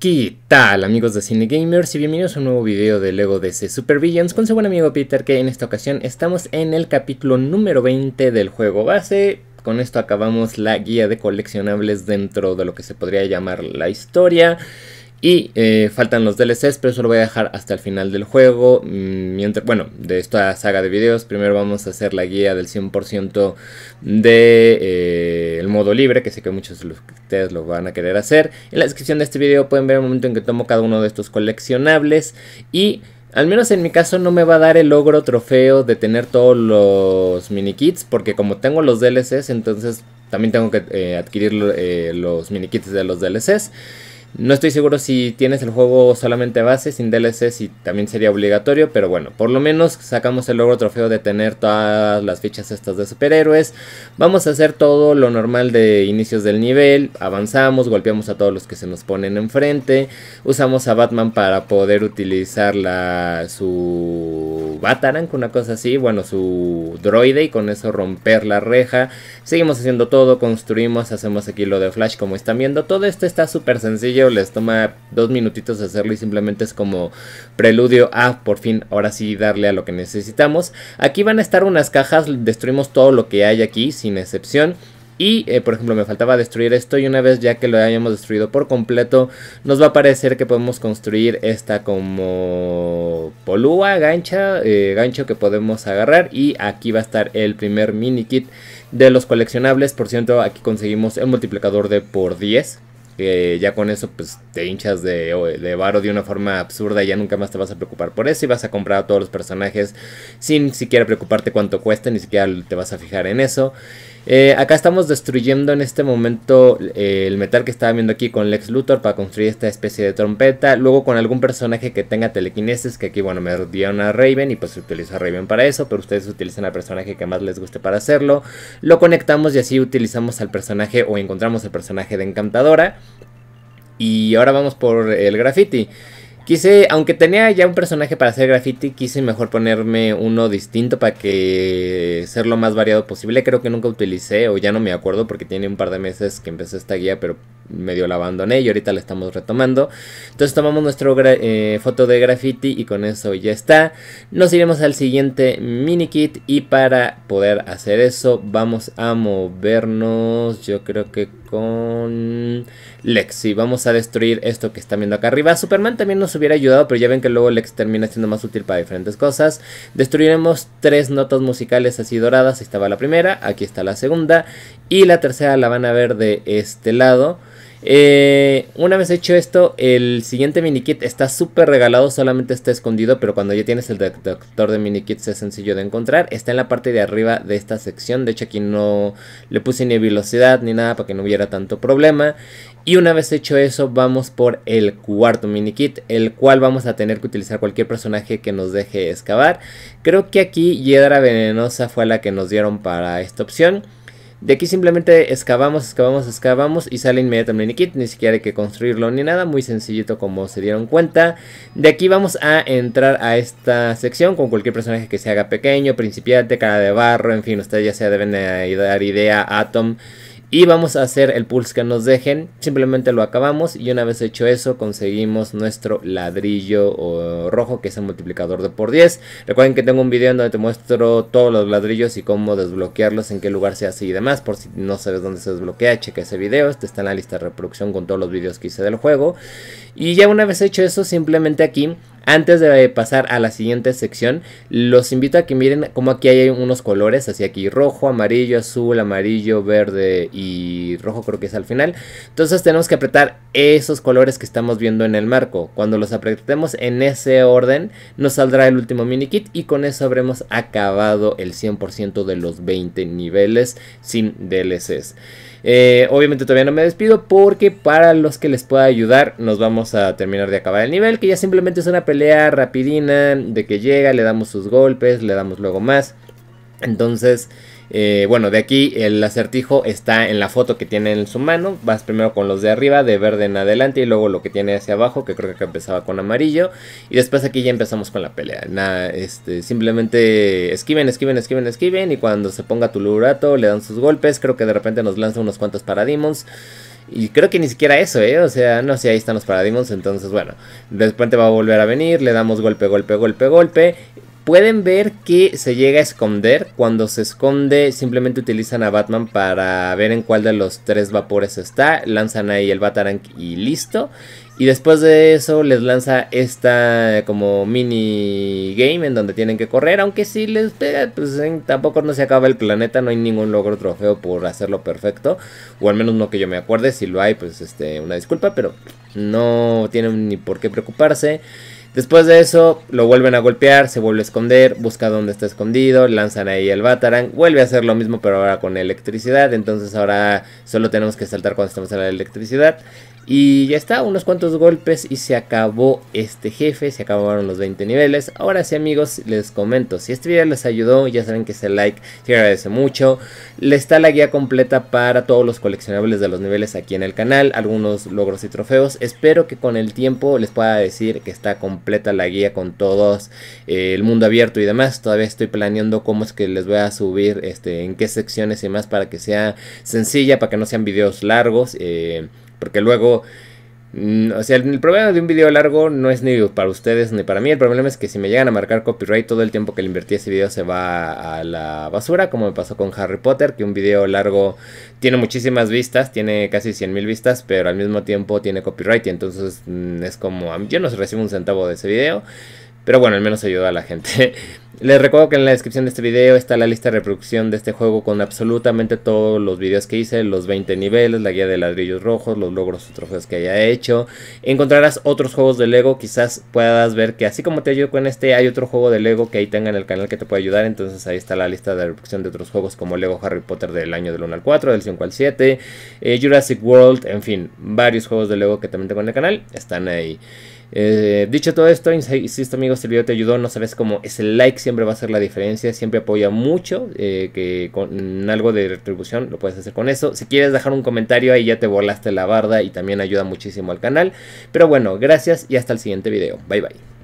¿Qué tal amigos de Cine y bienvenidos a un nuevo video de LEGO DC Super Villains con su buen amigo Peter que en esta ocasión estamos en el capítulo número 20 del juego base. Con esto acabamos la guía de coleccionables dentro de lo que se podría llamar la historia. Y eh, faltan los DLCs, pero eso lo voy a dejar hasta el final del juego. Mm, mientras, bueno, de esta saga de videos, primero vamos a hacer la guía del 100% del de, eh, modo libre, que sé que muchos de ustedes lo van a querer hacer. En la descripción de este video pueden ver el momento en que tomo cada uno de estos coleccionables. Y al menos en mi caso no me va a dar el logro trofeo de tener todos los mini kits, porque como tengo los DLCs, entonces también tengo que eh, adquirir los mini kits de los DLCs. No estoy seguro si tienes el juego solamente base, sin DLC, si también sería obligatorio, pero bueno, por lo menos sacamos el logro trofeo de tener todas las fichas estas de superhéroes. Vamos a hacer todo lo normal de inicios del nivel, avanzamos, golpeamos a todos los que se nos ponen enfrente, usamos a Batman para poder utilizar la, su Bataran con una cosa así, bueno, su droide y con eso romper la reja. Seguimos haciendo todo, construimos, hacemos aquí lo de Flash como están viendo. Todo esto está súper sencillo, les toma dos minutitos hacerlo y simplemente es como preludio a por fin, ahora sí, darle a lo que necesitamos. Aquí van a estar unas cajas, destruimos todo lo que hay aquí sin excepción. Y, eh, por ejemplo, me faltaba destruir esto y una vez ya que lo hayamos destruido por completo, nos va a parecer que podemos construir esta como polúa, gancha, eh, gancho que podemos agarrar. Y aquí va a estar el primer mini kit de los coleccionables. Por cierto, aquí conseguimos el multiplicador de por 10. ya con eso pues te hinchas de, de varo de una forma absurda y ya nunca más te vas a preocupar por eso y vas a comprar a todos los personajes sin siquiera preocuparte cuánto cuesta, ni siquiera te vas a fijar en eso. Eh, acá estamos destruyendo en este momento eh, el metal que estaba viendo aquí con Lex Luthor para construir esta especie de trompeta. Luego con algún personaje que tenga telequinesis, que aquí bueno me dieron a Raven y pues utilizo a Raven para eso, pero ustedes utilizan al personaje que más les guste para hacerlo. Lo conectamos y así utilizamos al personaje o encontramos el personaje de Encantadora. Y ahora vamos por el graffiti. Quise, aunque tenía ya un personaje para hacer graffiti, quise mejor ponerme uno distinto para que ser lo más variado posible. Creo que nunca utilicé o ya no me acuerdo porque tiene un par de meses que empecé esta guía, pero medio la abandoné y ahorita la estamos retomando. Entonces tomamos nuestra eh, foto de graffiti y con eso ya está. Nos iremos al siguiente mini kit y para poder hacer eso vamos a movernos yo creo que con Lexi. Vamos a destruir esto que están viendo acá arriba. Superman también nos hubiera ayudado pero ya ven que luego Lex termina siendo más útil para diferentes cosas. Destruiremos tres notas musicales así doradas. Ahí estaba la primera, aquí está la segunda y la tercera la van a ver de este lado. Eh, una vez hecho esto, el siguiente minikit está súper regalado, solamente está escondido, pero cuando ya tienes el detector de minikits es sencillo de encontrar. Está en la parte de arriba de esta sección, de hecho aquí no le puse ni velocidad ni nada para que no hubiera tanto problema. Y una vez hecho eso, vamos por el cuarto minikit, el cual vamos a tener que utilizar cualquier personaje que nos deje excavar. Creo que aquí Hiedra Venenosa fue la que nos dieron para esta opción. De aquí simplemente excavamos, excavamos, excavamos y sale inmediatamente el kit. Ni siquiera hay que construirlo ni nada, muy sencillito como se dieron cuenta. De aquí vamos a entrar a esta sección con cualquier personaje que se haga pequeño, principiante, cara de barro, en fin, ustedes ya se deben de dar idea, Atom y vamos a hacer el pulse que nos dejen, simplemente lo acabamos y una vez hecho eso conseguimos nuestro ladrillo rojo que es el multiplicador de por 10. Recuerden que tengo un video en donde te muestro todos los ladrillos y cómo desbloquearlos, en qué lugar se hace y demás. Por si no sabes dónde se desbloquea, checa ese video, este está en la lista de reproducción con todos los videos que hice del juego. Y ya una vez hecho eso, simplemente aquí antes de pasar a la siguiente sección, los invito a que miren cómo aquí hay unos colores, así aquí rojo, amarillo, azul, amarillo, verde y rojo creo que es al final. Entonces tenemos que apretar esos colores que estamos viendo en el marco. Cuando los apretemos en ese orden, nos saldrá el último mini kit y con eso habremos acabado el 100% de los 20 niveles sin DLCs. Eh, obviamente todavía no me despido porque para los que les pueda ayudar nos vamos a terminar de acabar el nivel, que ya simplemente es una pelea rapidina de que llega, le damos sus golpes, le damos luego más. Entonces... Eh, bueno, de aquí el acertijo está en la foto que tiene en su mano. Vas primero con los de arriba, de verde en adelante, y luego lo que tiene hacia abajo, que creo que empezaba con amarillo. Y después aquí ya empezamos con la pelea. Nada, este, simplemente esquiven, esquiven, esquiven, esquiven. Y cuando se ponga tu lurato, le dan sus golpes. Creo que de repente nos lanza unos cuantos parademons. Y creo que ni siquiera eso, ¿eh? O sea, no sé, ahí están los Parademons. Entonces, bueno, de repente va a volver a venir. Le damos golpe, golpe, golpe, golpe. Pueden ver que se llega a esconder. Cuando se esconde, simplemente utilizan a Batman para ver en cuál de los tres vapores está. Lanzan ahí el Batarang y listo. Y después de eso les lanza esta como mini game en donde tienen que correr. Aunque si les pega, pues tampoco no se acaba el planeta. No hay ningún logro trofeo por hacerlo perfecto. O al menos no que yo me acuerde. Si lo hay, pues este, una disculpa. Pero no tienen ni por qué preocuparse. Después de eso, lo vuelven a golpear, se vuelve a esconder, busca dónde está escondido, lanzan ahí el Batarang, vuelve a hacer lo mismo pero ahora con electricidad, entonces ahora solo tenemos que saltar cuando estamos en la electricidad. Y ya está, unos cuantos golpes y se acabó este jefe, se acabaron los 20 niveles. Ahora sí amigos, les comento, si este video les ayudó, ya saben que se like se agradece mucho. Le está la guía completa para todos los coleccionables de los niveles aquí en el canal, algunos logros y trofeos. Espero que con el tiempo les pueda decir que está completo la guía con todos eh, el mundo abierto y demás. Todavía estoy planeando cómo es que les voy a subir, este, en qué secciones y más para que sea sencilla, para que no sean videos largos, eh, porque luego Mm, o sea, el problema de un video largo no es ni para ustedes ni para mí. El problema es que si me llegan a marcar copyright, todo el tiempo que le invertí a ese video se va a la basura, como me pasó con Harry Potter, que un video largo tiene muchísimas vistas, tiene casi mil vistas, pero al mismo tiempo tiene copyright y entonces mm, es como, yo no recibo un centavo de ese video. Pero bueno, al menos ayuda a la gente. Les recuerdo que en la descripción de este video está la lista de reproducción de este juego con absolutamente todos los videos que hice, los 20 niveles, la guía de ladrillos rojos, los logros y trofeos que haya hecho. Encontrarás otros juegos de Lego, quizás puedas ver que así como te ayudo con este, hay otro juego de Lego que ahí tenga en el canal que te puede ayudar. Entonces ahí está la lista de reproducción de otros juegos como Lego Harry Potter del año del 1 al 4, del 5 al 7, eh, Jurassic World, en fin, varios juegos de Lego que también tengo en el canal están ahí. Eh, dicho todo esto, insisto amigos, si el video te ayudó, no sabes cómo ese like, siempre va a hacer la diferencia, siempre apoya mucho, eh, que con algo de retribución lo puedes hacer con eso. Si quieres dejar un comentario ahí ya te volaste la barda y también ayuda muchísimo al canal. Pero bueno, gracias y hasta el siguiente video. Bye bye.